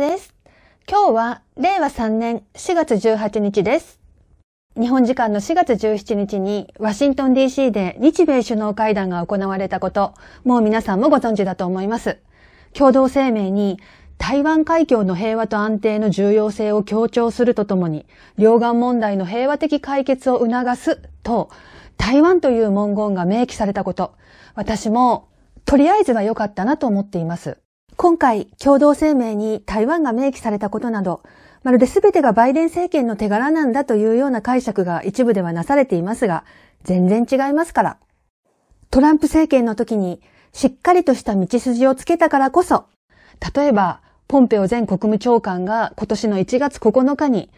です。今日は令和3年4月18日です。日本時間の4月17日にワシントン DC で日米首脳会談が行われたこと、もう皆さんもご存知だと思います。共同声明に台湾海峡の平和と安定の重要性を強調するとともに、両岸問題の平和的解決を促すと、台湾という文言が明記されたこと、私もとりあえずは良かったなと思っています。今回、共同声明に台湾が明記されたことなど、まるで全てがバイデン政権の手柄なんだというような解釈が一部ではなされていますが、全然違いますから。トランプ政権の時にしっかりとした道筋をつけたからこそ、例えば、ポンペオ前国務長官が今年の1月9日に、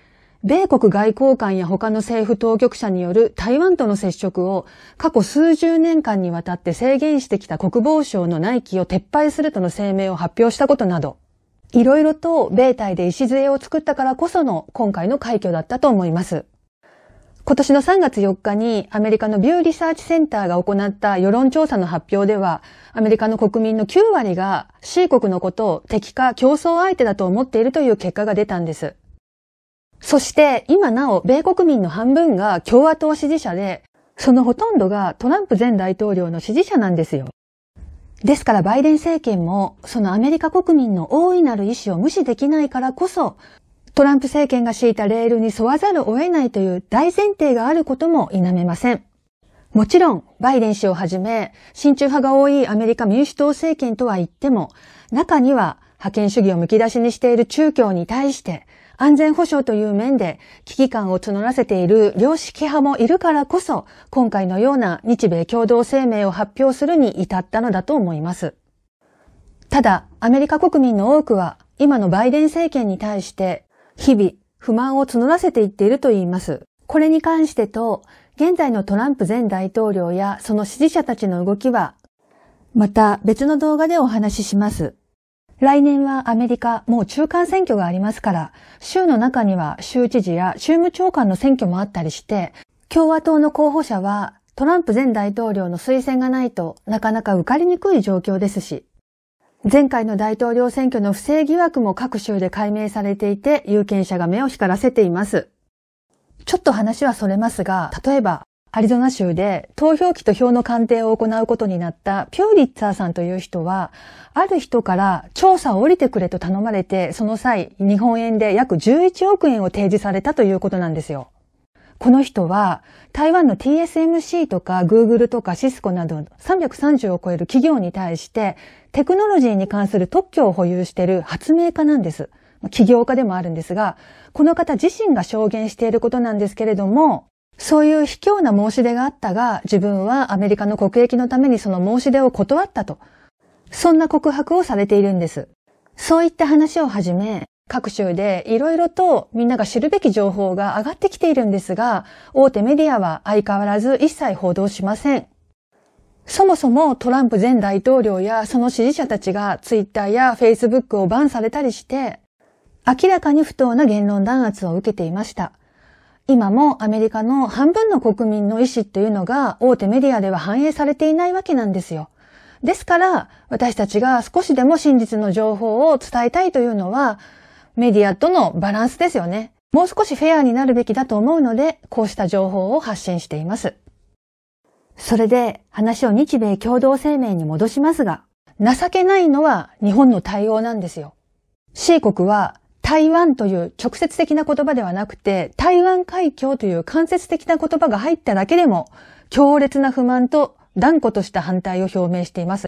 米国外交官や他の政府当局者による台湾との接触を過去数十年間にわたって制限してきた国防省の内規を撤廃するとの声明を発表したことなど、いろいろと米体で礎を作ったからこその今回の快挙だったと思います。今年の3月4日にアメリカのビューリサーチセンターが行った世論調査の発表では、アメリカの国民の9割が C 国のことを敵か競争相手だと思っているという結果が出たんです。そして今なお米国民の半分が共和党支持者で、そのほとんどがトランプ前大統領の支持者なんですよ。ですからバイデン政権もそのアメリカ国民の大いなる意思を無視できないからこそトランプ政権が敷いたレールに沿わざるを得ないという大前提があることも否めません。もちろん、バイデン氏をはじめ、親中派が多いアメリカ民主党政権とは言っても、中には覇権主義をむき出しにしている中共に対して、安全保障という面で危機感を募らせている良識派もいるからこそ、今回のような日米共同声明を発表するに至ったのだと思います。ただ、アメリカ国民の多くは、今のバイデン政権に対して、日々、不満を募らせていっていると言います。これに関してと、現在のトランプ前大統領やその支持者たちの動きは、また別の動画でお話しします。来年はアメリカ、もう中間選挙がありますから、州の中には州知事や州務長官の選挙もあったりして、共和党の候補者はトランプ前大統領の推薦がないとなかなか受かりにくい状況ですし、前回の大統領選挙の不正疑惑も各州で解明されていて、有権者が目を光らせています。ちょっと話はそれますが、例えばアリゾナ州で投票機と票の鑑定を行うことになったピューリッツァーさんという人は、ある人から調査を降りてくれと頼まれて、その際、日本円で約11億円を提示されたということなんですよ。この人は、台湾の TSMC とか Google とかシスコなど330を超える企業に対して、テクノロジーに関する特許を保有している発明家なんです。起業家でもあるんですが、この方自身が証言していることなんですけれども、そういう卑怯な申し出があったが、自分はアメリカの国益のためにその申し出を断ったと。そんな告白をされているんです。そういった話をはじめ、各州でいろいろとみんなが知るべき情報が上がってきているんですが、大手メディアは相変わらず一切報道しません。そもそもトランプ前大統領やその支持者たちがツイッターやフェイスブックをバンされたりして、明らかに不当な言論弾圧を受けていました。今もアメリカの半分の国民の意思っていうのが大手メディアでは反映されていないわけなんですよ。ですから、私たちが少しでも真実の情報を伝えたいというのは、メディアとのバランスですよね。もう少しフェアになるべきだと思うので、こうした情報を発信しています。それで話を日米共同声明に戻しますが、情けないのは日本の対応なんですよ。C 国は台湾という直接的な言葉ではなくて、台湾海峡という間接的な言葉が入っただけでも、強烈な不満と断固とした反対を表明しています。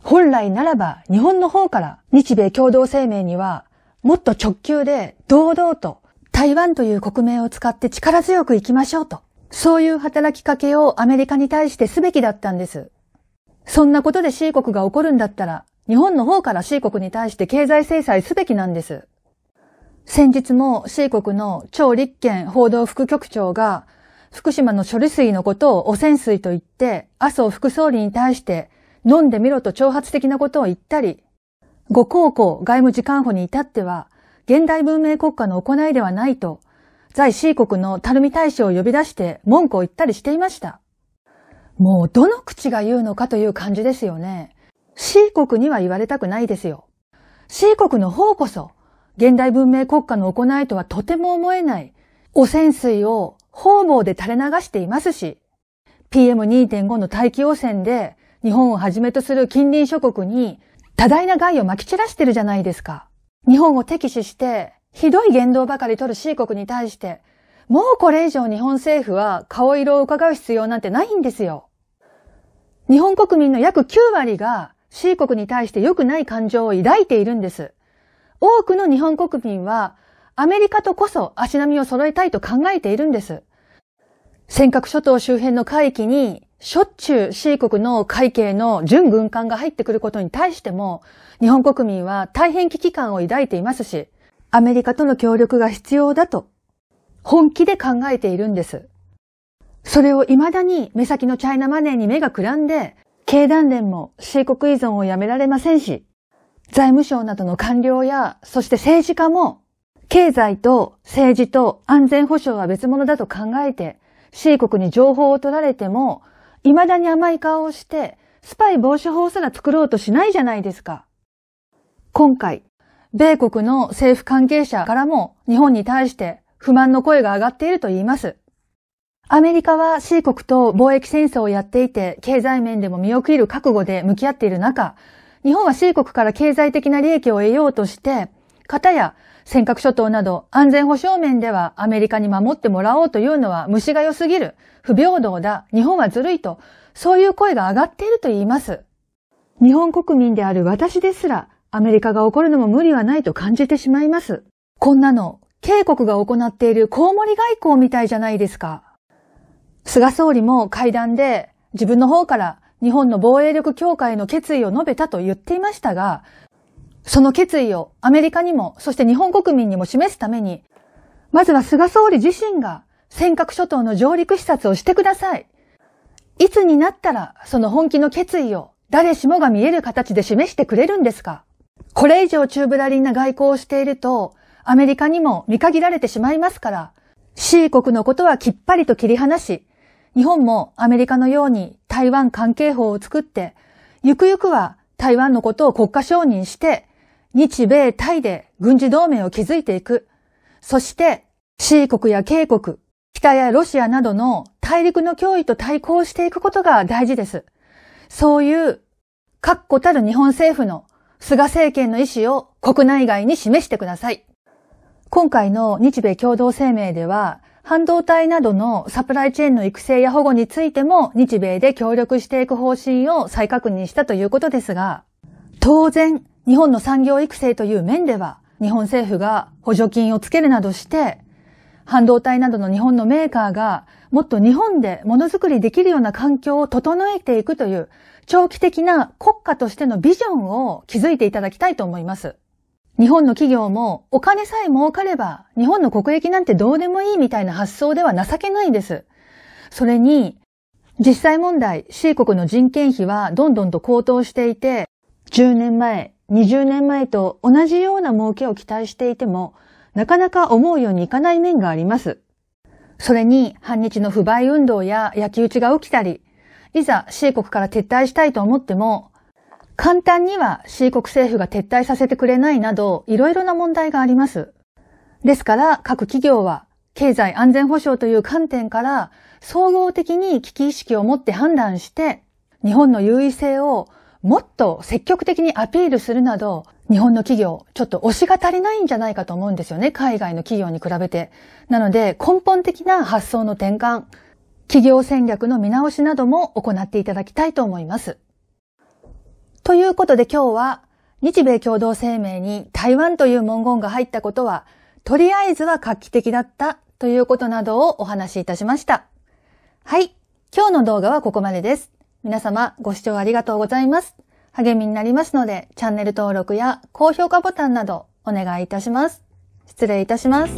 本来ならば、日本の方から日米共同声明には、もっと直球で堂々と台湾という国名を使って力強く行きましょうと、そういう働きかけをアメリカに対してすべきだったんです。そんなことで C 国が起こるんだったら、日本の方から C 国に対して経済制裁すべきなんです。先日も C 国の超立憲報道副局長が福島の処理水のことを汚染水と言って麻生副総理に対して飲んでみろと挑発的なことを言ったり、ご高校外務次官補に至っては現代文明国家の行いではないと在 C 国の垂水大使を呼び出して文句を言ったりしていました。もうどの口が言うのかという感じですよね。C 国には言われたくないですよ。C 国の方こそ現代文明国家の行いとはとても思えない汚染水を方々で垂れ流していますし、PM2.5 の大気汚染で日本をはじめとする近隣諸国に多大な害をまき散らしてるじゃないですか。日本を敵視してひどい言動ばかり取る C 国に対して、もうこれ以上日本政府は顔色を伺う必要なんてないんですよ。日本国民の約9割が C 国に対して良くない感情を抱いているんです。多くの日本国民はアメリカとこそ足並みを揃えたいと考えているんです。尖閣諸島周辺の海域にしょっちゅう C 国の海警の準軍艦が入ってくることに対しても日本国民は大変危機感を抱いていますしアメリカとの協力が必要だと本気で考えているんです。それを未だに目先のチャイナマネーに目がくらんで経団連も C 国依存をやめられませんし財務省などの官僚や、そして政治家も、経済と政治と安全保障は別物だと考えて、C 国に情報を取られても、未だに甘い顔をして、スパイ防止法すら作ろうとしないじゃないですか。今回、米国の政府関係者からも日本に対して不満の声が上がっていると言います。アメリカは C 国と貿易戦争をやっていて、経済面でも見送る覚悟で向き合っている中、日本は C 国から経済的な利益を得ようとして、方や尖閣諸島など安全保障面ではアメリカに守ってもらおうというのは虫が良すぎる、不平等だ、日本はずるいと、そういう声が上がっていると言います。日本国民である私ですら、アメリカが怒るのも無理はないと感じてしまいます。こんなの、警国が行っているコウモリ外交みたいじゃないですか。菅総理も会談で自分の方から日本の防衛力強化への決意を述べたと言っていましたが、その決意をアメリカにも、そして日本国民にも示すために、まずは菅総理自身が尖閣諸島の上陸視察をしてください。いつになったらその本気の決意を誰しもが見える形で示してくれるんですかこれ以上中ブラリンな外交をしていると、アメリカにも見限られてしまいますから、C 国のことはきっぱりと切り離し、日本もアメリカのように台湾関係法を作って、ゆくゆくは台湾のことを国家承認して、日米台で軍事同盟を築いていく。そして、C 国や K 国、北やロシアなどの大陸の脅威と対抗していくことが大事です。そういう、確固たる日本政府の菅政権の意思を国内外に示してください。今回の日米共同声明では、半導体などのサプライチェーンの育成や保護についても日米で協力していく方針を再確認したということですが、当然、日本の産業育成という面では、日本政府が補助金をつけるなどして、半導体などの日本のメーカーがもっと日本でものづくりできるような環境を整えていくという長期的な国家としてのビジョンを築いていただきたいと思います。日本の企業もお金さえ儲かれば日本の国益なんてどうでもいいみたいな発想では情けないです。それに、実際問題、C 国の人件費はどんどんと高騰していて、10年前、20年前と同じような儲けを期待していても、なかなか思うようにいかない面があります。それに、反日の不買運動や焼き討ちが起きたり、いざ C 国から撤退したいと思っても、簡単には C 国政府が撤退させてくれないなど、いろいろな問題があります。ですから、各企業は経済安全保障という観点から、総合的に危機意識を持って判断して、日本の優位性をもっと積極的にアピールするなど、日本の企業、ちょっと推しが足りないんじゃないかと思うんですよね。海外の企業に比べて。なので、根本的な発想の転換、企業戦略の見直しなども行っていただきたいと思います。ということで今日は日米共同声明に台湾という文言が入ったことは、とりあえずは画期的だったということなどをお話しいたしました。はい。今日の動画はここまでです。皆様ご視聴ありがとうございます。励みになりますので、チャンネル登録や高評価ボタンなどお願いいたします。失礼いたします。